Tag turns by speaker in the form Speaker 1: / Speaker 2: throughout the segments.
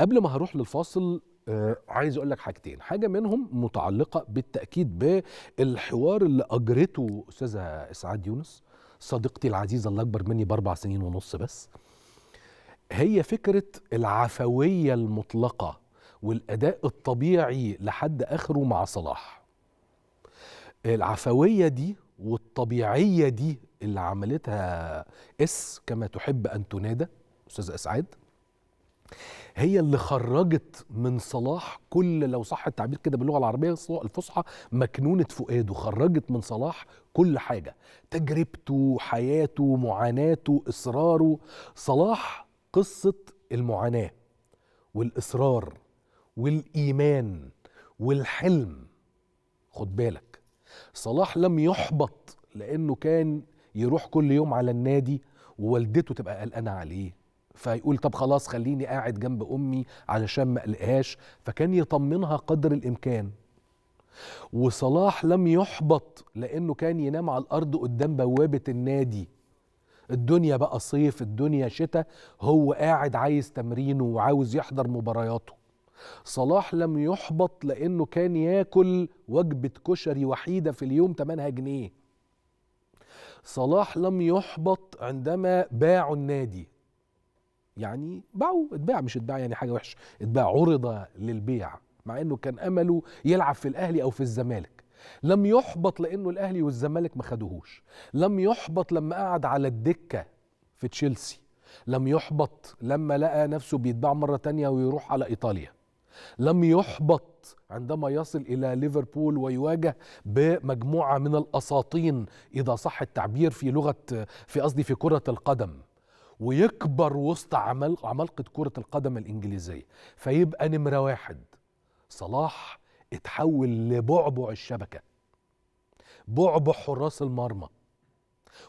Speaker 1: قبل ما هروح للفاصل آه عايز اقول لك حاجتين حاجه منهم متعلقه بالتاكيد بالحوار اللي اجرته استاذه اسعاد يونس صديقتي العزيزه اللي اكبر مني باربع سنين ونص بس هي فكره العفويه المطلقه والاداء الطبيعي لحد اخره مع صلاح العفويه دي والطبيعيه دي اللي عملتها اس كما تحب ان تنادى استاذه اسعاد هي اللي خرجت من صلاح كل لو صح التعبير كده باللغه العربيه الفصحى مكنونه فؤاده خرجت من صلاح كل حاجه تجربته حياته معاناته اصراره صلاح قصه المعاناه والاصرار والايمان والحلم خد بالك صلاح لم يحبط لانه كان يروح كل يوم على النادي ووالدته تبقى قلقانه عليه فيقول طب خلاص خليني قاعد جنب امي علشان ما اقلقهاش فكان يطمنها قدر الامكان وصلاح لم يحبط لانه كان ينام على الارض قدام بوابه النادي الدنيا بقى صيف الدنيا شتاء هو قاعد عايز تمرينه وعاوز يحضر مبارياته صلاح لم يحبط لانه كان ياكل وجبه كشري وحيده في اليوم 8 جنيه صلاح لم يحبط عندما باعوا النادي يعني باعوا اتباع مش اتباع يعني حاجه وحشه اتباع عرض للبيع مع انه كان امله يلعب في الاهلي او في الزمالك لم يحبط لانه الاهلي والزمالك ما خدوهوش لم يحبط لما قعد على الدكه في تشيلسي لم يحبط لما لقى نفسه بيتباع مره تانية ويروح على ايطاليا لم يحبط عندما يصل الى ليفربول ويواجه بمجموعه من الاساطين اذا صح التعبير في لغه في قصدي في كره القدم ويكبر وسط عمل عمالقة كرة القدم الإنجليزية فيبقى نمرة واحد صلاح اتحول لبعبع الشبكة بعبع حراس المرمى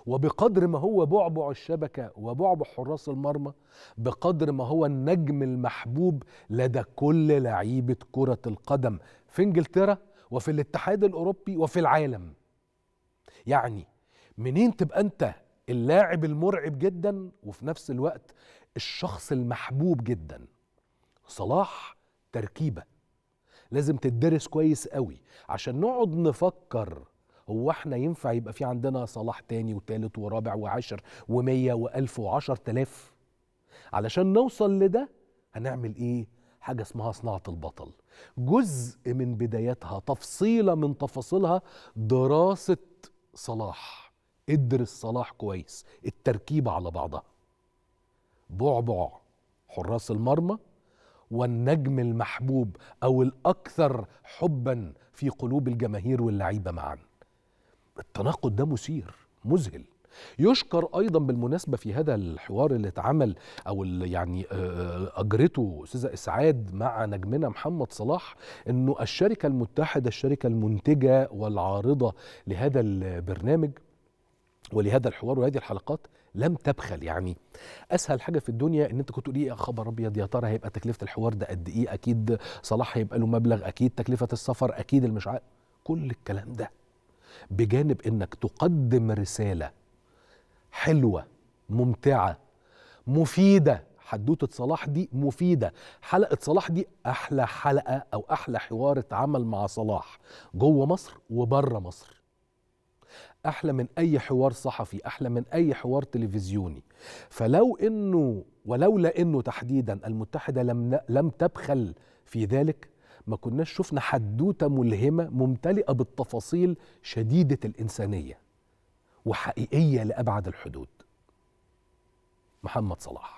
Speaker 1: وبقدر ما هو بعبع الشبكة وبعبع حراس المرمى بقدر ما هو النجم المحبوب لدى كل لعيبة كرة القدم في انجلترا وفي الاتحاد الأوروبي وفي العالم يعني منين تبقى انت اللاعب المرعب جدا وفي نفس الوقت الشخص المحبوب جدا صلاح تركيبه لازم تدرس كويس قوي عشان نقعد نفكر هو احنا ينفع يبقى في عندنا صلاح تاني وتالت ورابع وعشر ومية وألف وعشر تلاف علشان نوصل لده هنعمل ايه حاجة اسمها صناعة البطل جزء من بداياتها تفصيلة من تفاصيلها دراسة صلاح ادرس صلاح كويس التركيبة على بعضها بعبع حراس المرمى والنجم المحبوب أو الأكثر حبا في قلوب الجماهير واللعيبة معا التناقض ده مثير مذهل يشكر ايضا بالمناسبه في هذا الحوار اللي اتعمل او اللي يعني آه، آه، اجرته استاذه اسعاد مع نجمنا محمد صلاح انه الشركه المتحده الشركه المنتجه والعارضه لهذا البرنامج ولهذا الحوار وهذه الحلقات لم تبخل يعني اسهل حاجه في الدنيا ان انت كنت تقول ايه يا خبر ابيض يا ترى هيبقى تكلفه الحوار ده قد ايه اكيد صلاح هيبقى له مبلغ اكيد تكلفه السفر اكيد المش كل الكلام ده بجانب انك تقدم رساله حلوه ممتعه مفيده حدوته صلاح دي مفيده حلقه صلاح دي احلى حلقه او احلى حوار اتعمل مع صلاح جوه مصر وبره مصر احلى من اي حوار صحفي احلى من اي حوار تلفزيوني فلو انه ولولا انه تحديدا المتحده لم لم تبخل في ذلك ما كناش شفنا حدوته ملهمه ممتلئه بالتفاصيل شديده الانسانيه وحقيقيه لابعد الحدود محمد صلاح